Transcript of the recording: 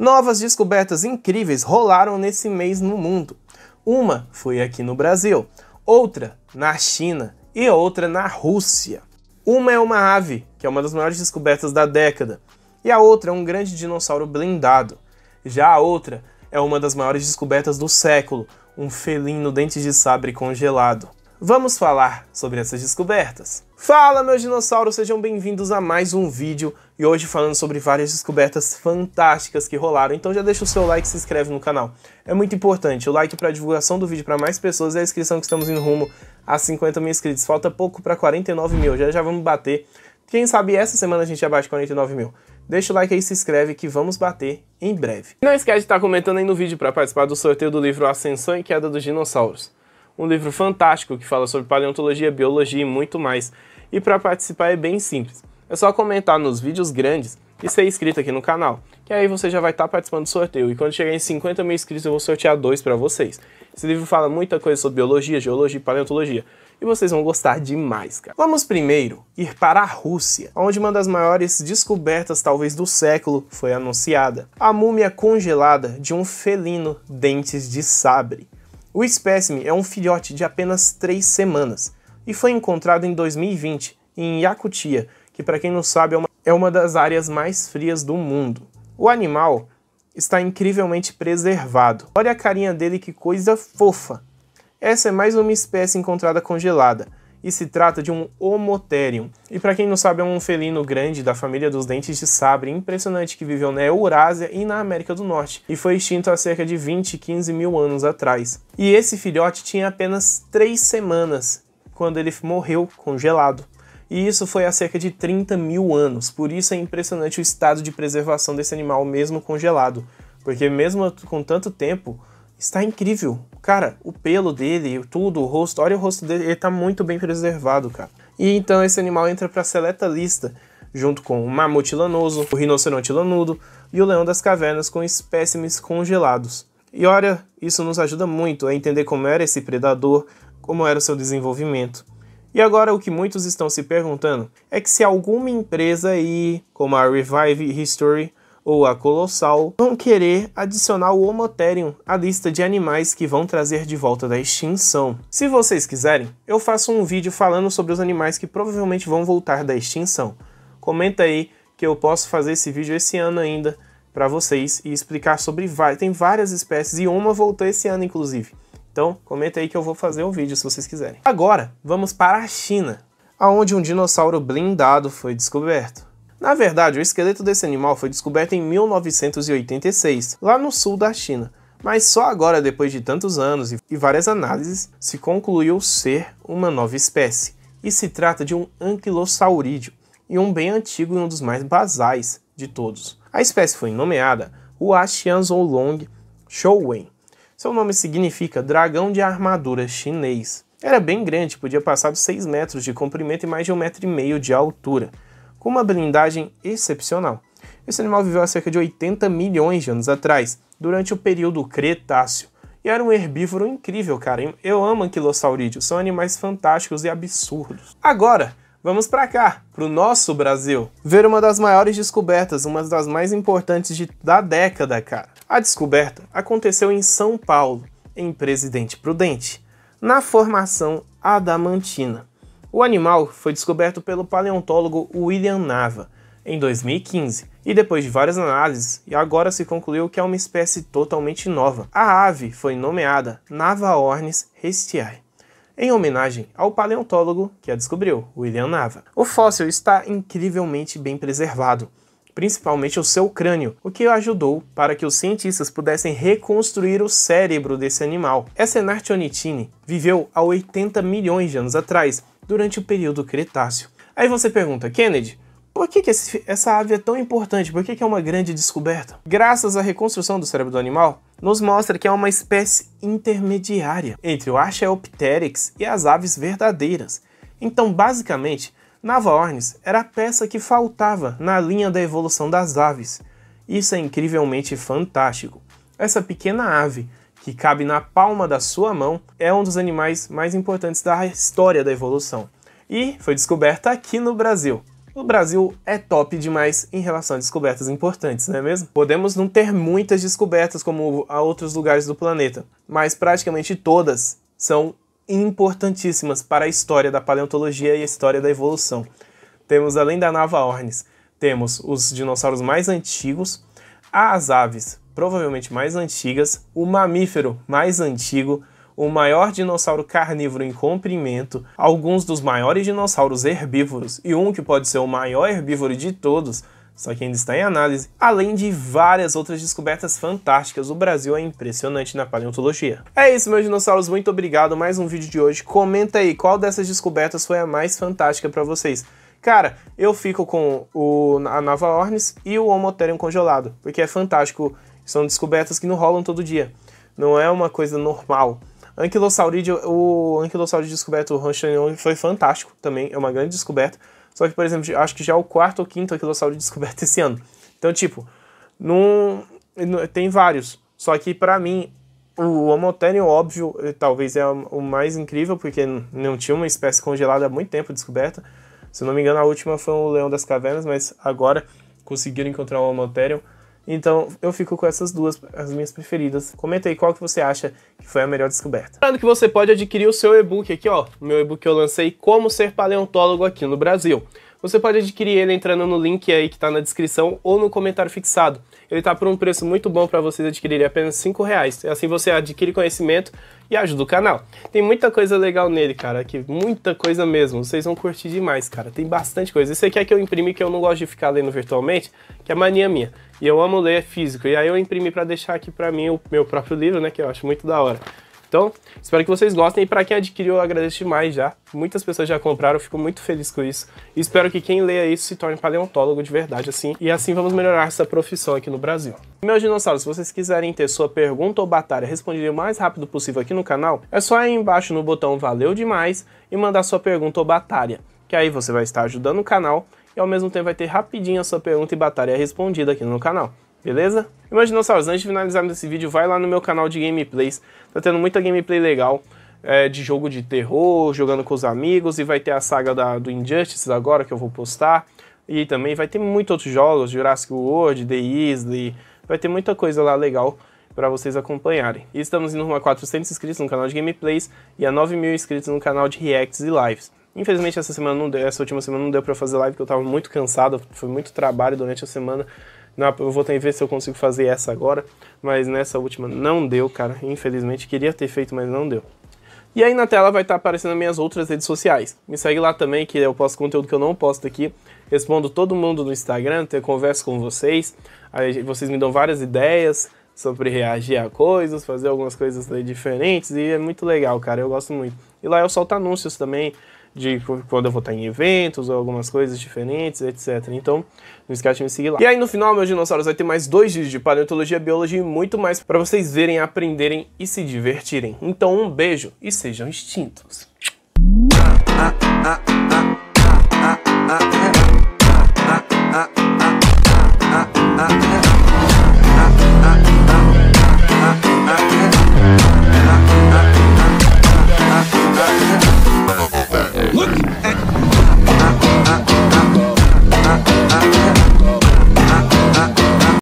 Novas descobertas incríveis rolaram nesse mês no mundo. Uma foi aqui no Brasil, outra na China e outra na Rússia. Uma é uma ave, que é uma das maiores descobertas da década, e a outra é um grande dinossauro blindado. Já a outra é uma das maiores descobertas do século, um felino dente de sabre congelado. Vamos falar sobre essas descobertas. Fala meus dinossauros, sejam bem-vindos a mais um vídeo e hoje falando sobre várias descobertas fantásticas que rolaram, então já deixa o seu like e se inscreve no canal. É muito importante, o like para divulgação do vídeo para mais pessoas e é a inscrição que estamos indo rumo a 50 mil inscritos. Falta pouco para 49 mil, já já vamos bater. Quem sabe essa semana a gente abaixa 49 mil. Deixa o like aí, se inscreve que vamos bater em breve. não esquece de estar comentando aí no vídeo para participar do sorteio do livro Ascensão e Queda dos Dinossauros um livro fantástico que fala sobre paleontologia, biologia e muito mais. E para participar é bem simples. É só comentar nos vídeos grandes e ser inscrito aqui no canal, que aí você já vai estar tá participando do sorteio. E quando chegar em 50 mil inscritos, eu vou sortear dois para vocês. Esse livro fala muita coisa sobre biologia, geologia e paleontologia. E vocês vão gostar demais, cara. Vamos primeiro ir para a Rússia, onde uma das maiores descobertas, talvez do século, foi anunciada: a múmia congelada de um felino dentes de sabre. O espécime é um filhote de apenas 3 semanas e foi encontrado em 2020 em Yakutia, que para quem não sabe é uma, é uma das áreas mais frias do mundo. O animal está incrivelmente preservado. Olha a carinha dele, que coisa fofa! Essa é mais uma espécie encontrada congelada, e se trata de um homotherium. E para quem não sabe, é um felino grande da família dos dentes de sabre, impressionante que viveu na Eurásia e na América do Norte, e foi extinto há cerca de 20, 15 mil anos atrás. E esse filhote tinha apenas 3 semanas quando ele morreu congelado. E isso foi há cerca de 30 mil anos, por isso é impressionante o estado de preservação desse animal mesmo congelado, porque mesmo com tanto tempo, está incrível. Cara, o pelo dele, tudo, o rosto, olha o rosto dele, ele tá muito bem preservado, cara. E então esse animal entra para a seleta lista, junto com o mamute lanoso, o rinoceronte lanudo e o leão das cavernas com espécimes congelados. E olha, isso nos ajuda muito a entender como era esse predador, como era o seu desenvolvimento. E agora o que muitos estão se perguntando é que se alguma empresa aí, como a Revive History, ou a Colossal, vão querer adicionar o Homotherium à lista de animais que vão trazer de volta da extinção. Se vocês quiserem, eu faço um vídeo falando sobre os animais que provavelmente vão voltar da extinção. Comenta aí que eu posso fazer esse vídeo esse ano ainda para vocês e explicar sobre várias, tem várias espécies e uma voltou esse ano inclusive. Então, comenta aí que eu vou fazer um vídeo se vocês quiserem. Agora, vamos para a China, aonde um dinossauro blindado foi descoberto. Na verdade, o esqueleto desse animal foi descoberto em 1986, lá no sul da China, mas só agora, depois de tantos anos e várias análises, se concluiu ser uma nova espécie. E se trata de um anquilosaurídeo, e um bem antigo e um dos mais basais de todos. A espécie foi nomeada Hua Xianzolong Shouwen. Seu nome significa dragão de armadura chinês. Era bem grande, podia passar dos 6 metros de comprimento e mais de 1,5 metro e meio de altura com uma blindagem excepcional. Esse animal viveu há cerca de 80 milhões de anos atrás, durante o período Cretáceo, e era um herbívoro incrível, cara. Eu amo anquilossaurídeos, são animais fantásticos e absurdos. Agora, Vamos para cá, para o nosso Brasil, ver uma das maiores descobertas, uma das mais importantes de, da década, cara. A descoberta aconteceu em São Paulo, em Presidente Prudente, na formação Adamantina. O animal foi descoberto pelo paleontólogo William Nava em 2015, e depois de várias análises, agora se concluiu que é uma espécie totalmente nova. A ave foi nomeada Navaornis restiae, em homenagem ao paleontólogo que a descobriu, William Nava. O fóssil está incrivelmente bem preservado, principalmente o seu crânio, o que ajudou para que os cientistas pudessem reconstruir o cérebro desse animal. Essa Enartionitine viveu há 80 milhões de anos atrás durante o período Cretáceo. Aí você pergunta, Kennedy, por que, que esse, essa ave é tão importante? Por que, que é uma grande descoberta? Graças à reconstrução do cérebro do animal, nos mostra que é uma espécie intermediária entre o Archaeopteryx e as aves verdadeiras. Então, basicamente, Navaornis era a peça que faltava na linha da evolução das aves. Isso é incrivelmente fantástico. Essa pequena ave que cabe na palma da sua mão, é um dos animais mais importantes da história da evolução e foi descoberta aqui no Brasil. O Brasil é top demais em relação a descobertas importantes, não é mesmo? Podemos não ter muitas descobertas como a outros lugares do planeta, mas praticamente todas são importantíssimas para a história da paleontologia e a história da evolução. Temos além da Nava Ornis, temos os dinossauros mais antigos, as aves, provavelmente mais antigas, o mamífero mais antigo, o maior dinossauro carnívoro em comprimento, alguns dos maiores dinossauros herbívoros e um que pode ser o maior herbívoro de todos, só que ainda está em análise, além de várias outras descobertas fantásticas, o Brasil é impressionante na paleontologia. É isso, meus dinossauros, muito obrigado, mais um vídeo de hoje. Comenta aí qual dessas descobertas foi a mais fantástica para vocês. Cara, eu fico com o, a Nova Ornis e o Homotherium congelado, porque é fantástico. São descobertas que não rolam todo dia. Não é uma coisa normal. Anquilosaurid, o Anquilosaurid descoberto Ranchanion foi fantástico também, é uma grande descoberta. Só que, por exemplo, acho que já é o quarto ou quinto Anquilosaurid descoberto esse ano. Então, tipo, num, tem vários. Só que para mim, o Homotherium, é óbvio, talvez é o mais incrível, porque não tinha uma espécie congelada há muito tempo descoberta. Se não me engano, a última foi o Leão das Cavernas, mas agora conseguiram encontrar o Amaltherion. Então eu fico com essas duas, as minhas preferidas. Comenta aí qual que você acha que foi a melhor descoberta. Lembrando que você pode adquirir o seu e-book aqui, ó. O meu e-book que eu lancei, Como Ser Paleontólogo aqui no Brasil. Você pode adquirir ele entrando no link aí que está na descrição ou no comentário fixado. Ele está por um preço muito bom para vocês adquirirem, apenas R$ reais. Assim você adquire conhecimento e ajuda o canal. Tem muita coisa legal nele, cara, que muita coisa mesmo. Vocês vão curtir demais, cara. Tem bastante coisa. Esse aqui é que eu imprimi que eu não gosto de ficar lendo virtualmente, que é mania minha. E eu amo ler físico. E aí eu imprimi para deixar aqui para mim o meu próprio livro, né, que eu acho muito da hora. Então, espero que vocês gostem. E para quem adquiriu, eu agradeço demais já. Muitas pessoas já compraram, fico muito feliz com isso. E espero que quem leia isso se torne paleontólogo de verdade, assim. E assim vamos melhorar essa profissão aqui no Brasil. Meus dinossauros, se vocês quiserem ter sua pergunta ou batalha respondida o mais rápido possível aqui no canal, é só ir embaixo no botão Valeu Demais e mandar sua pergunta ou batalha. Que aí você vai estar ajudando o canal e ao mesmo tempo vai ter rapidinho a sua pergunta e batalha respondida aqui no canal beleza? Imagina dinossauros, antes de finalizarmos esse vídeo, vai lá no meu canal de gameplays, tá tendo muita gameplay legal é, de jogo de terror, jogando com os amigos, e vai ter a saga da, do Injustice agora que eu vou postar, e também vai ter muitos outros jogos, Jurassic World, The Easley, vai ter muita coisa lá legal para vocês acompanharem. E estamos indo a 400 inscritos no canal de gameplays e a 9 mil inscritos no canal de reacts e lives. Infelizmente essa semana não deu, essa última semana não deu para fazer live porque eu estava muito cansado, foi muito trabalho durante a semana, não, eu vou ver se eu consigo fazer essa agora, mas nessa última não deu, cara. Infelizmente, queria ter feito, mas não deu. E aí na tela vai estar tá aparecendo minhas outras redes sociais. Me segue lá também, que eu posto conteúdo que eu não posto aqui. Respondo todo mundo no Instagram, eu converso com vocês. Aí vocês me dão várias ideias sobre reagir a coisas, fazer algumas coisas diferentes. E é muito legal, cara. Eu gosto muito. E lá eu solto anúncios também de quando eu vou estar em eventos ou algumas coisas diferentes, etc. Então, não esquece de me seguir lá. E aí no final, meus dinossauros, vai ter mais dois vídeos de paleontologia, biologia e muito mais para vocês verem, aprenderem e se divertirem. Então, um beijo e sejam extintos. Ah, ah, ah, é.